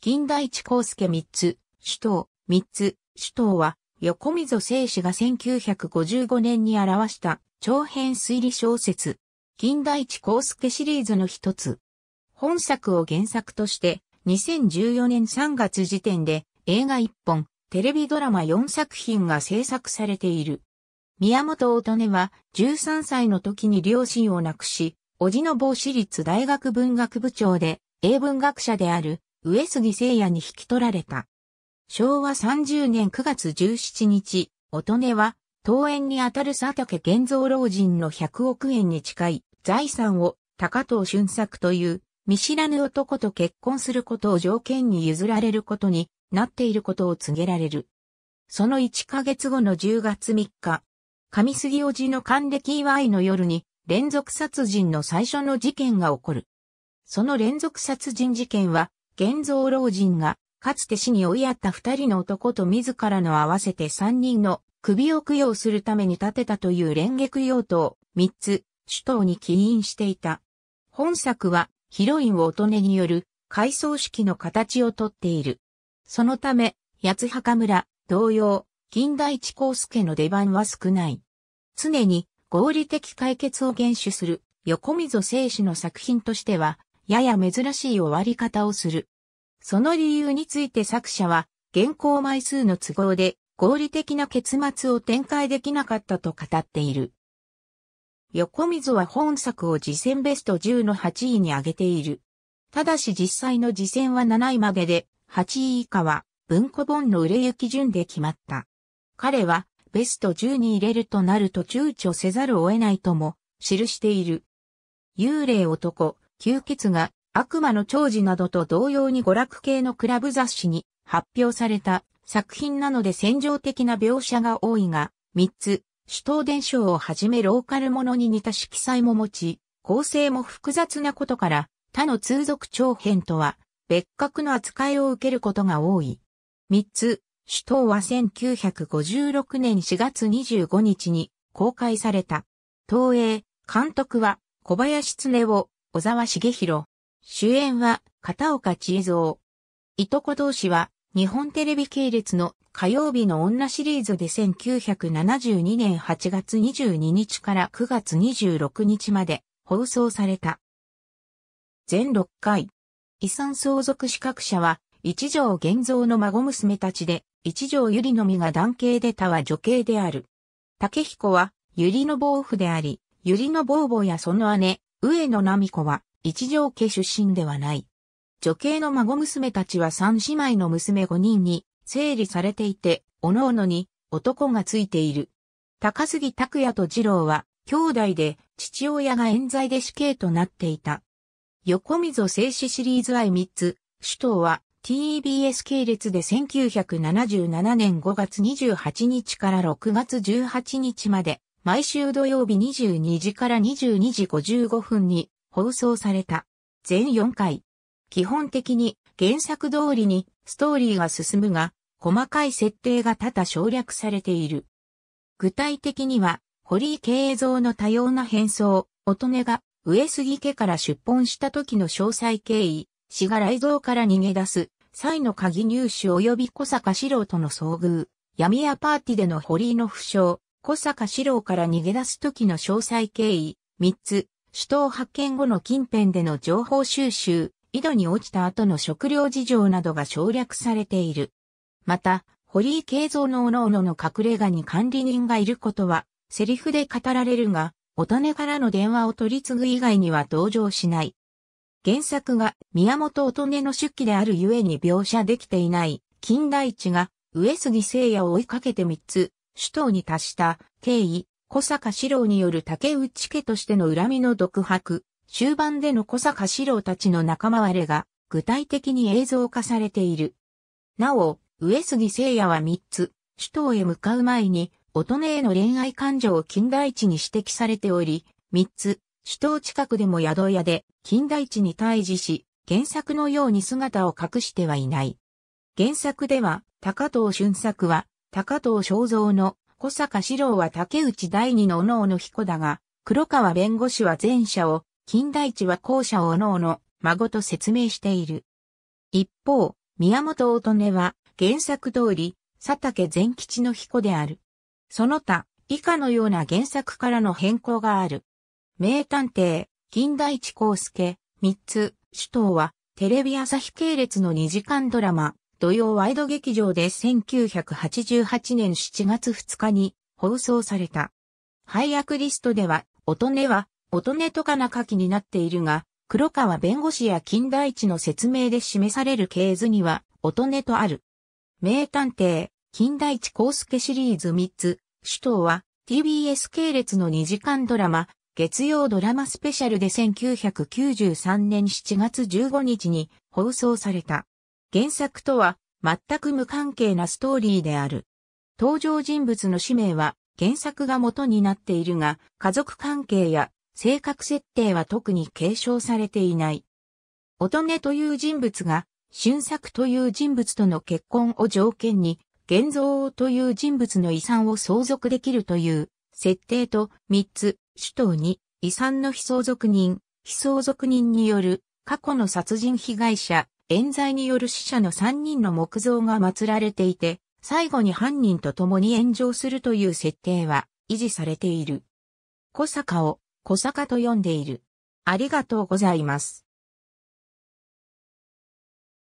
近代地康介三つ、首都、三つ、首都は、横溝正史が1955年に表した長編推理小説、近代地康介シリーズの一つ。本作を原作として、2014年3月時点で映画1本、テレビドラマ4作品が制作されている。宮本乙女は13歳の時に両親を亡くし、おじの某私立大学文学部長で英文学者である上杉聖也に引き取られた。昭和30年9月17日、音音は、桃園にあたる佐竹玄造老人の100億円に近い財産を高藤俊作という見知らぬ男と結婚することを条件に譲られることになっていることを告げられる。その1ヶ月後の10月3日、上杉おじの還暦祝いの夜に連続殺人の最初の事件が起こる。その連続殺人事件は現像老人が、かつて死に追いやった二人の男と自らの合わせて三人の首を供養するために建てたという蓮華供養塔、三つ、首都に起因していた。本作は、ヒロインを乙女による、回想式の形をとっている。そのため、八墓村、同様、近代地光介の出番は少ない。常に合理的解決を厳守する横溝正史の作品としてはやや珍しい終わり方をする。その理由について作者は、原稿枚数の都合で合理的な結末を展開できなかったと語っている。横溝は本作を次戦ベスト10の8位に上げている。ただし実際の次戦は7位までで、8位以下は文庫本の売れ行き順で決まった。彼はベスト10に入れるとなると躊躇せざるを得ないとも記している。幽霊男、吸血が悪魔の長寿などと同様に娯楽系のクラブ雑誌に発表された作品なので戦場的な描写が多いが、3つ、首都伝承をはじめローカルものに似た色彩も持ち、構成も複雑なことから、他の通俗長編とは別格の扱いを受けることが多い。3つ、首都は1956年4月25日に公開された。東映、監督は小林常夫、小沢茂弘。主演は片岡千恵蔵。いとこ同士は日本テレビ系列の火曜日の女シリーズで1972年8月22日から9月26日まで放送された。全6回。遺産相続資格者は一条玄像の孫娘たちで一条ゆりのみが男系で他は女系である。竹彦はゆりの暴婦であり、ゆりの坊坊やその姉、上野奈美子は一条家出身ではない。女系の孫娘たちは三姉妹の娘5人に整理されていて、おのおのに男がついている。高杉拓也と二郎は兄弟で父親が冤罪で死刑となっていた。横溝静止シリーズ愛3つ、首都は TBS 系列で1977年5月28日から6月18日まで毎週土曜日22時から22時55分に放送された。全4回。基本的に原作通りにストーリーが進むが、細かい設定が多々省略されている。具体的には、堀井慶三の多様な変装、乙女が上杉家から出奔した時の詳細経緯、死が雷蔵から逃げ出す、際の鍵入手及び小坂四郎との遭遇、闇やパーティでの堀井の負傷、小坂四郎から逃げ出す時の詳細経緯、3つ、首都を発見後の近辺での情報収集、井戸に落ちた後の食料事情などが省略されている。また、堀井慶三のおのおのの隠れ家に管理人がいることは、セリフで語られるが、お種からの電話を取り継ぐ以外には同情しない。原作が宮本乙女の出記であるゆえに描写できていない、金田一が上杉聖也を追いかけて3つ、首都に達した敬意、小坂四郎による竹内家としての恨みの独白、終盤での小坂四郎たちの仲間割れが具体的に映像化されている。なお、上杉聖也は三つ、首都へ向かう前に、乙女への恋愛感情を近代地に指摘されており、三つ、首都近くでも宿屋で近代地に対峙し、原作のように姿を隠してはいない。原作では、高藤俊作は、高藤正造の小坂史郎は竹内第二のおのおの彦だが、黒川弁護士は前者を、金大地は後者をおのおの孫と説明している。一方、宮本乙女は原作通り、佐竹善吉の彦である。その他、以下のような原作からの変更がある。名探偵、金大地光介、三つ、首藤は、テレビ朝日系列の2時間ドラマ、土曜ワイド劇場で1988年7月2日に放送された。配役リストでは、乙女は、乙女とかな書きになっているが、黒川弁護士や金田一の説明で示される系図には、乙女とある。名探偵、金田一康介シリーズ3つ、首都は TBS 系列の2時間ドラマ、月曜ドラマスペシャルで1993年7月15日に放送された。原作とは全く無関係なストーリーである。登場人物の氏名は原作が元になっているが、家族関係や性格設定は特に継承されていない。乙女という人物が、俊作という人物との結婚を条件に、現像という人物の遺産を相続できるという設定と3つ、首都に遺産の非相続人、非相続人による過去の殺人被害者、冤罪による死者の3人の木像が祀られていて、最後に犯人と共に炎上するという設定は維持されている。小坂を小坂と呼んでいる。ありがとうございます。